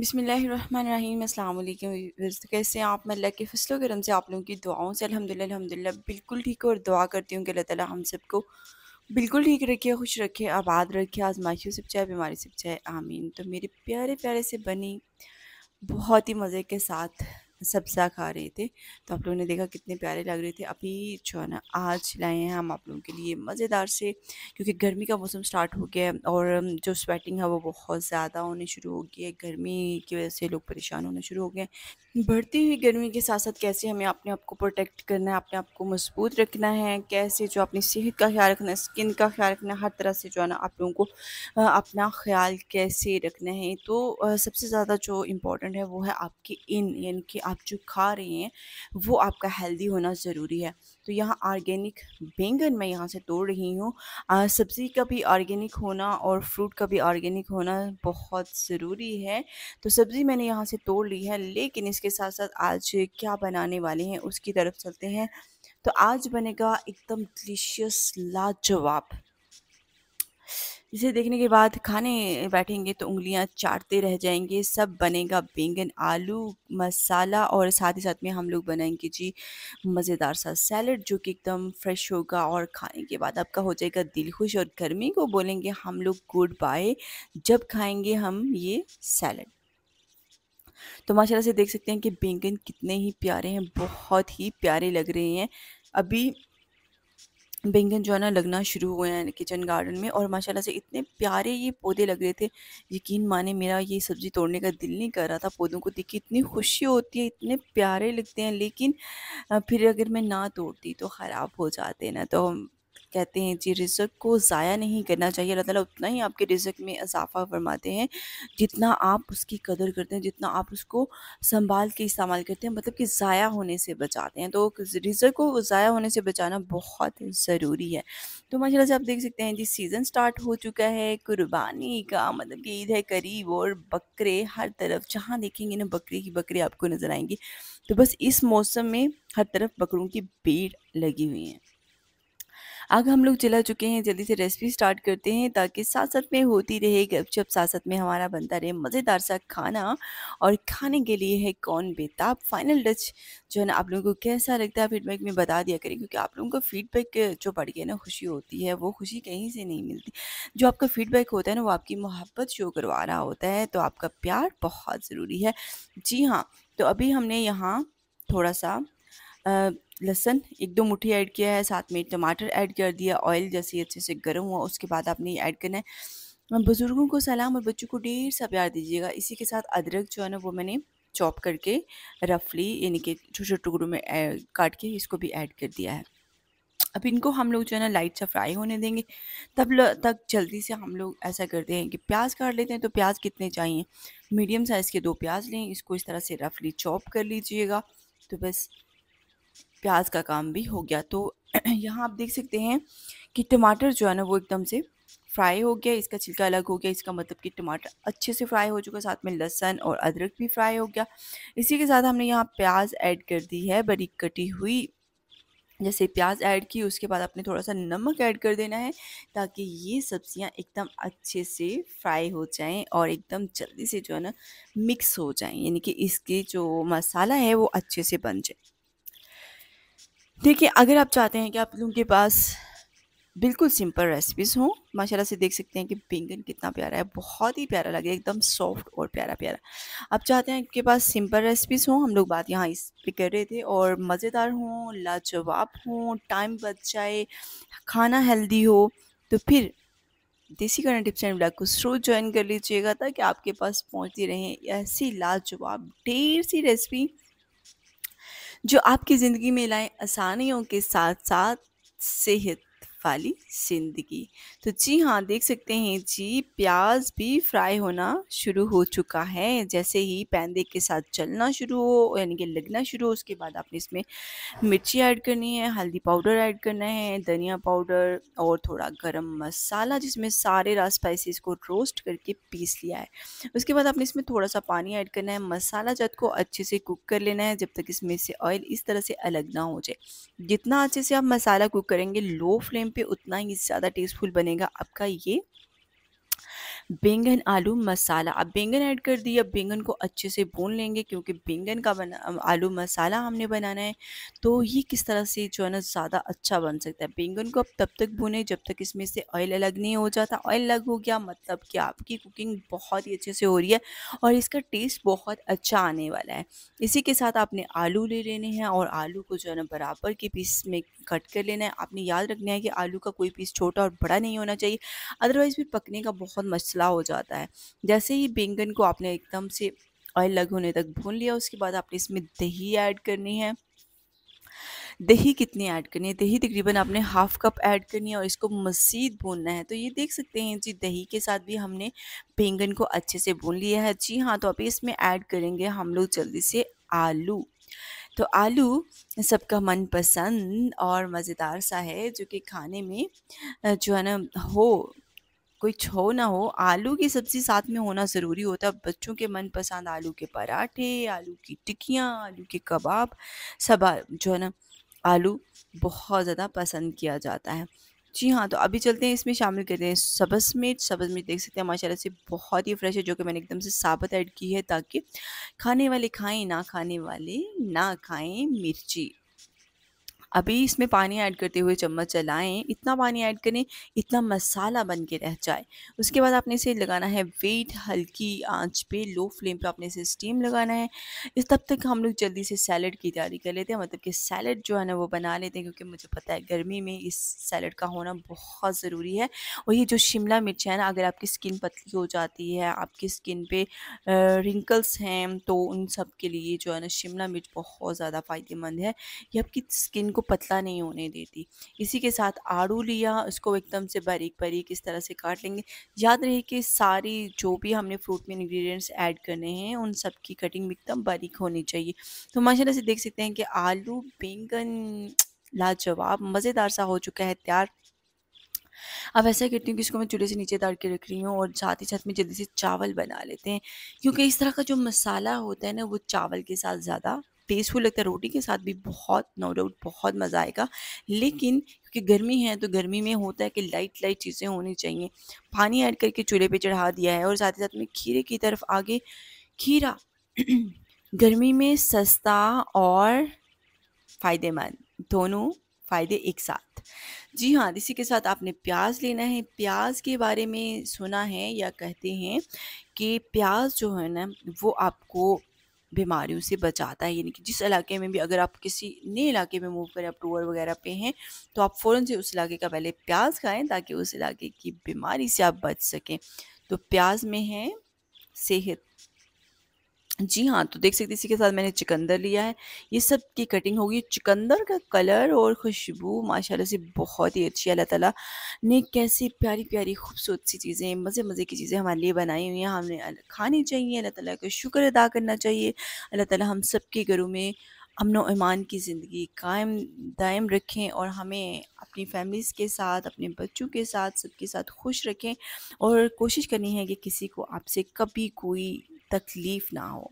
बिसमीम अल्लाम तो कैसे हैं आप मैं अल्लाह के फसलों के रम से आप लोगों की दुआओं से अल्हम्दुलिल्लाह अल्हम्दुलिल्लाह बिल्कुल ठीक और दुआ करती हूँ कि अल्लाह ताला हम सबको बिल्कुल ठीक रखे खुश रखे आबाद रखे आजमाइशों से बचाए बीमारी से बचाए आमीन तो मेरे प्यारे प्यारे से बनी बहुत ही मज़े के साथ सब्ज़ा खा रहे थे तो आप लोगों ने देखा कितने प्यारे लग रहे थे अभी जो है ना आज लाए हैं हम आप लोगों के लिए मज़ेदार से क्योंकि गर्मी का मौसम स्टार्ट हो गया है और जो स्वेटिंग है वो बहुत ज़्यादा होने शुरू हो गई है गर्मी की वजह से लोग परेशान होने शुरू हो गए हैं बढ़ती हुई गर्मी के साथ साथ कैसे हमें अपने आप को प्रोटेक्ट करना है अपने आप को मजबूत रखना है कैसे जो अपनी सेहत का ख्याल रखना है स्किन का ख्याल रखना है हर तरह से जो है ना आप लोगों को अपना ख्याल कैसे रखना है तो सबसे ज़्यादा जो इम्पोर्टेंट है वो है आपकी इन यानी कि आप जो खा रहे हैं वो आपका हेल्दी होना ज़रूरी है तो यहाँ ऑर्गेनिक बैंगन मैं यहाँ से तोड़ रही हूँ सब्ज़ी का भी ऑर्गेनिक होना और फ्रूट का भी ऑर्गेनिक होना बहुत ज़रूरी है तो सब्ज़ी मैंने यहाँ से तोड़ ली है लेकिन इसके साथ साथ आज क्या बनाने वाले हैं उसकी तरफ चलते हैं तो आज बनेगा एकदम डिलीशियस लाजवाब इसे देखने के बाद खाने बैठेंगे तो उंगलियां चाटते रह जाएंगे सब बनेगा बैंगन आलू मसाला और साथ ही साथ में हम लोग बनाएंगे जी मज़ेदार सा सैलड जो कि एकदम फ्रेश होगा और खाने के बाद आपका हो जाएगा दिल खुश और गर्मी को बोलेंगे हम लोग गुड बाय जब खाएंगे हम ये सैलड तो माशाल्लाह से देख सकते हैं कि बैंगन कितने ही प्यारे हैं बहुत ही प्यारे लग रहे हैं अभी बैंगन जो है ना लगना शुरू हुए हैं किचन गार्डन में और माशाल्लाह से इतने प्यारे ये पौधे लग रहे थे यकीन माने मेरा ये सब्ज़ी तोड़ने का दिल नहीं कर रहा था पौधों को देखिए इतनी खुशी होती है इतने प्यारे लगते हैं लेकिन फिर अगर मैं ना तोड़ती तो ख़राब हो जाते ना तो कहते हैं जी रिज़क को ज़ाया नहीं करना चाहिए अल्लाह ताला उतना ही आपके रिज़क में इजाफा फरमाते हैं जितना आप उसकी कदर करते हैं जितना आप उसको संभाल के इस्तेमाल करते हैं मतलब कि ज़ाया होने से बचाते हैं तो रिज़क को ज़ाया होने से बचाना बहुत ज़रूरी है तो माशाल्लाह से आप देख सकते हैं जी सीज़न स्टार्ट हो चुका है कुर्बानी का मतलब कि ईद है करीब और बकरे हर तरफ जहाँ देखेंगे ना बकरे ही बकरे आपको नज़र आएंगी तो बस इस मौसम में हर तरफ बकरों की भीड़ लगी हुई है आग हम लोग जला चुके हैं जल्दी से रेसिपी स्टार्ट करते हैं ताकि साथ साथ में होती रहे गपशप साथ साथ में हमारा बनता रहे मज़ेदार सा खाना और खाने के लिए है कौन बेताब फाइनल टच जो है ना आप लोगों को कैसा लगता है फीडबैक में बता दिया करें क्योंकि आप लोगों को फीडबैक जो पड़ गया ना खुशी होती है वो खुशी कहीं से नहीं मिलती जो आपका फीडबैक होता है ना वो आपकी मोहब्बत शो करवा रहा होता है तो आपका प्यार बहुत ज़रूरी है जी हाँ तो अभी हमने यहाँ थोड़ा सा लहसन एक दो मुट्ठी ऐड किया है साथ में टमाटर ऐड कर दिया ऑयल जैसे अच्छे से गर्म हुआ उसके बाद आपने ऐड करना है बुज़ुर्गों को सलाम और बच्चों को ढेर सा प्यार दीजिएगा इसी के साथ अदरक जो है ना वो मैंने चॉप करके रफली यानी कि छोटे छोटे टुकड़ों में काट के इसको भी ऐड कर दिया है अब इनको हम लोग जो है ना लाइट सा फ्राई होने देंगे तब तक जल्दी से हम लोग ऐसा करते हैं कि प्याज काट लेते हैं तो प्याज कितने चाहिए मीडियम साइज़ के दो प्याज लें इसको इस तरह से रफली चॉप कर लीजिएगा तो बस प्याज का काम भी हो गया तो यहाँ आप देख सकते हैं कि टमाटर जो है ना वो एकदम से फ्राई हो गया इसका छिलका अलग हो गया इसका मतलब कि टमाटर अच्छे से फ्राई हो चुका साथ में लहसन और अदरक भी फ्राई हो गया इसी के साथ हमने यहाँ प्याज ऐड कर दी है बड़ी कटी हुई जैसे प्याज ऐड की उसके बाद आपने थोड़ा सा नमक ऐड कर देना है ताकि ये सब्जियां एकदम अच्छे से फ्राई हो जाएं और एकदम जल्दी से जो है ना मिक्स हो जाएं यानी कि इसके जो मसाला है वो अच्छे से बन जाए देखिए अगर आप चाहते हैं कि आप लोगों के पास बिल्कुल सिंपल रेसिपीज़ हों माशाल्लाह से देख सकते हैं कि बैंगन कितना प्यारा है बहुत ही प्यारा लगे एकदम सॉफ्ट और प्यारा प्यारा आप चाहते हैं आपके पास सिंपल रेसिपीज़ हों हम लोग बात यहाँ इस पर कर रहे थे और मज़ेदार हों लाजवाब हों टाइम बच जाए खाना हेल्दी हो तो फिर देसी करना टिप्स एंड ब्लॉग को शुरू ज्वाइन कर लीजिएगा ताकि आपके पास पहुँचती रहें ऐसी लाजवाब ढेर सी रेसिपी जो आपकी ज़िंदगी में लाए आसानियों के साथ साथ सेहत वाली ज़िंदगी तो जी हाँ देख सकते हैं जी प्याज भी फ्राई होना शुरू हो चुका है जैसे ही पैंदे के साथ चलना शुरू हो यानी कि लगना शुरू हो उसके बाद आपने इसमें मिर्ची ऐड करनी है हल्दी पाउडर ऐड करना है धनिया पाउडर और थोड़ा गरम मसाला जिसमें सारे रा स्पाइसिस को रोस्ट करके पीस लिया है उसके बाद आपने इसमें थोड़ा सा पानी ऐड करना है मसाला जद को अच्छे से कुक कर लेना है जब तक इसमें से ऑयल इस तरह से अलग ना हो जाए जितना अच्छे से आप मसाला कुक करेंगे लो फ्लेम पे उतना ही ज़्यादा टेस्टफुल बनेगा आपका ये बैंगन आलू मसाला अब बैंगन ऐड कर दिए अब बैंगन को अच्छे से भून लेंगे क्योंकि बैंगन का बना आलू मसाला हमने बनाना है तो ये किस तरह से जो है ना ज़्यादा अच्छा बन सकता है बैंगन को अब तब तक भूने जब तक इसमें से ऑयल अलग नहीं हो जाता ऑयल अलग हो गया मतलब कि आपकी कुकिंग बहुत ही अच्छे से हो रही है और इसका टेस्ट बहुत अच्छा आने वाला है इसी के साथ आपने आलू ले लेने हैं और आलू को जो है ना बराबर के पीस में कट कर लेना है आपने याद रखना है कि आलू का कोई पीस छोटा और बड़ा नहीं होना चाहिए अदरवाइज़ फिर पकने का बहुत मस मसला हो जाता है जैसे ही बैंगन को आपने एकदम से ऑयल लग होने तक भून लिया उसके बाद आपने इसमें दही ऐड करनी है दही कितनी ऐड करनी है दही तकरीबन आपने हाफ कप ऐड करनी है और इसको मज़ीद भूनना है तो ये देख सकते हैं जी दही के साथ भी हमने बैंगन को अच्छे से भून लिया है जी हाँ तो अभी इसमें ऐड करेंगे हम लोग जल्दी से आलू तो आलू सबका मनपसंद और मज़ेदार सा है जो कि खाने में जो है ना हो कोई हो ना हो आलू की सब्ज़ी साथ में होना ज़रूरी होता है बच्चों के मनपसंद आलू के पराठे आलू की टिक्कियाँ आलू के कबाब सब जो है ना आलू बहुत ज़्यादा पसंद किया जाता है जी हाँ तो अभी चलते हैं इसमें शामिल करते हैं सबस मिर्च सब्ज़ मिर्च देख सकते हैं माशाला से बहुत ही फ्रेश है जो कि मैंने एकदम से साबुत ऐड की है ताकि खाने वाले खाएं ना खाने वाले ना खाएं मिर्ची अभी इसमें पानी ऐड करते हुए चम्मच चलाएं इतना पानी ऐड करें इतना मसाला बन के रह जाए उसके बाद आपने इसे लगाना है वेट हल्की आंच पे लो फ्लेम पे आपने इसे स्टीम लगाना है इस तब तक हम लोग जल्दी से सैलड की तैयारी कर लेते हैं मतलब कि सैलड जो है ना वो बना लेते हैं क्योंकि मुझे पता है गर्मी में इस सैलड का होना बहुत ज़रूरी है और ये जो शिमला मिर्च है ना अगर आपकी स्किन पतली हो जाती है आपकी स्किन पर रिंकल्स हैं तो उन सब के लिए जो है ना शिमला मिर्च बहुत ज़्यादा फ़ायदेमंद है ये आपकी स्किन को पतला नहीं होने देती इसी के साथ आड़ू लिया उसको एकदम से बारीक बारीक इस तरह से काट लेंगे याद रहे कि सारी जो भी हमने फ्रूट में इंग्रेडिएंट्स ऐड करने हैं उन सब की कटिंग एकदम बारीक होनी चाहिए तो माशाल्लाह से देख सकते हैं कि आलू बैंगन लाजवाब मज़ेदार सा हो चुका है तैयार अब ऐसा करती हूँ कि इसको मैं चूल्हे से नीचे दाड़ के रख रही हूँ और साथ ही साथ में जल्दी से चावल बना लेते हैं क्योंकि इस तरह का जो मसाला होता है ना वो चावल के साथ ज़्यादा टेस्टफुल लगता है रोटी के साथ भी बहुत नो डाउट बहुत मज़ा आएगा लेकिन क्योंकि गर्मी है तो गर्मी में होता है कि लाइट लाइट चीज़ें होनी चाहिए पानी ऐड करके चूल्हे पे चढ़ा दिया है और साथ ही साथ में खीरे की तरफ आगे खीरा गर्मी में सस्ता और फ़ायदेमंद दोनों फ़ायदे एक साथ जी हाँ इसी के साथ आपने प्याज लेना है प्याज के बारे में सुना है या कहते हैं कि प्याज जो है ना वो आपको बीमारियों से बचाता है यानी कि जिस इलाके में भी अगर आप किसी नए इलाके में मूव करें आप टूर वगैरह पे हैं तो आप फ़ौरन से उस इलाके का पहले प्याज खाएं ताकि उस इलाके की बीमारी से आप बच सकें तो प्याज में है सेहत जी हाँ तो देख सकते इसी के साथ मैंने चिकंदर लिया है ये सब की कटिंग होगी चिकंदर का कलर और खुशबू माशाल्लाह से बहुत ही अच्छी अल्लाह ताला ने कैसी प्यारी प्यारी खूबसूरत सी चीज़ें मज़े मज़े की चीज़ें हमारे लिए बनाई हुई हैं हमने खानी चाहिए अल्लाह ताला का शुक्र अदा करना चाहिए अल्लाह ताला हम सब के घरों में अमन व ईमान की ज़िंदगी कायम दायम रखें और हमें अपनी फैमिलीज़ के साथ अपने बच्चों के साथ सबके साथ खुश रखें और कोशिश करनी है कि किसी को आपसे कभी कोई तकलीफ़ ना हो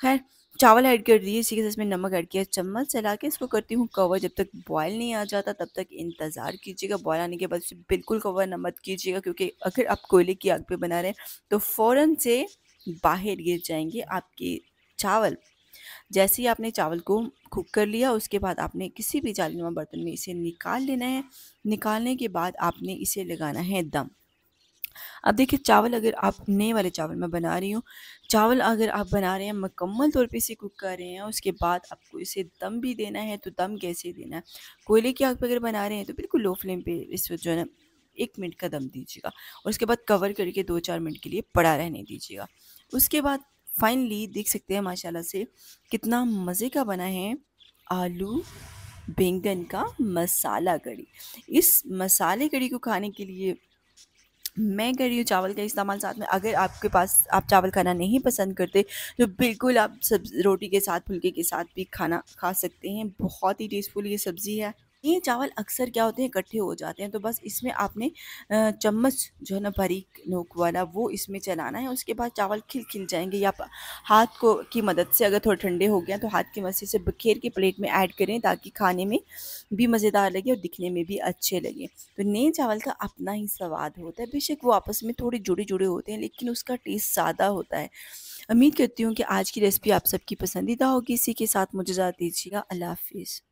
खैर चावल ऐड कर दिए इसी के साथ इसमें नमक ऐड किया चम्मच चला के इसको करती हूँ कवर जब तक बॉयल नहीं आ जाता तब तक इंतज़ार कीजिएगा बॉयल आने के बाद इसे बिल्कुल कवर न मत कीजिएगा क्योंकि अगर आप कोयले की आग पे बना रहे हैं तो फ़ौरन से बाहर गिर जाएंगे आपके चावल जैसे ही आपने चावल को कुक कर लिया उसके बाद आपने किसी भी जालीनुमा बर्तन में इसे निकाल लेना है निकालने के बाद आपने इसे लगाना है दम अब देखिए चावल अगर आप नए वाले चावल मैं बना रही हूँ चावल अगर आप बना रहे हैं मकम्मल तौर पे इसे कुक कर रहे हैं उसके बाद आपको इसे दम भी देना है तो दम कैसे देना है कोयले की आग पर अगर बना रहे हैं तो बिल्कुल लो फ्लेम पर इस जो है ना एक मिनट का दम दीजिएगा और उसके बाद कवर करके दो चार मिनट के लिए पड़ा रहने दीजिएगा उसके बाद फाइनली देख सकते हैं माशाल्लाह से कितना मज़े का बना है आलू बैंगन का मसाला कड़ी इस मसाले कड़ी को खाने के लिए मैं कर रही हूँ चावल का इस्तेमाल साथ में अगर आपके पास आप चावल खाना नहीं पसंद करते तो बिल्कुल आप सब रोटी के साथ फुलके के साथ भी खाना खा सकते हैं बहुत ही टेस्टफुल ये सब्ज़ी है ये चावल अक्सर क्या होते हैं इकट्ठे हो जाते हैं तो बस इसमें आपने चम्मच जो है ना बारीक नोक वाला वो इसमें चलाना है उसके बाद चावल खिल खिल जाएंगे या हाथ को की मदद से अगर थोड़े ठंडे हो गया तो हाथ की मदद से बखेर के प्लेट में ऐड करें ताकि खाने में भी मज़ेदार लगे और दिखने में भी अच्छे लगे तो नए चावल का अपना ही स्वाद होता है बेशक वो आपस में थोड़े जुड़े जुड़े होते हैं लेकिन उसका टेस्ट ज़्यादा होता है उम्मीद करती हूँ कि आज की रेसिपी आप सबकी पसंदीदा होगी इसी के साथ मुझे ज़्यादा दीजिएगा अल्लाह हाफिज़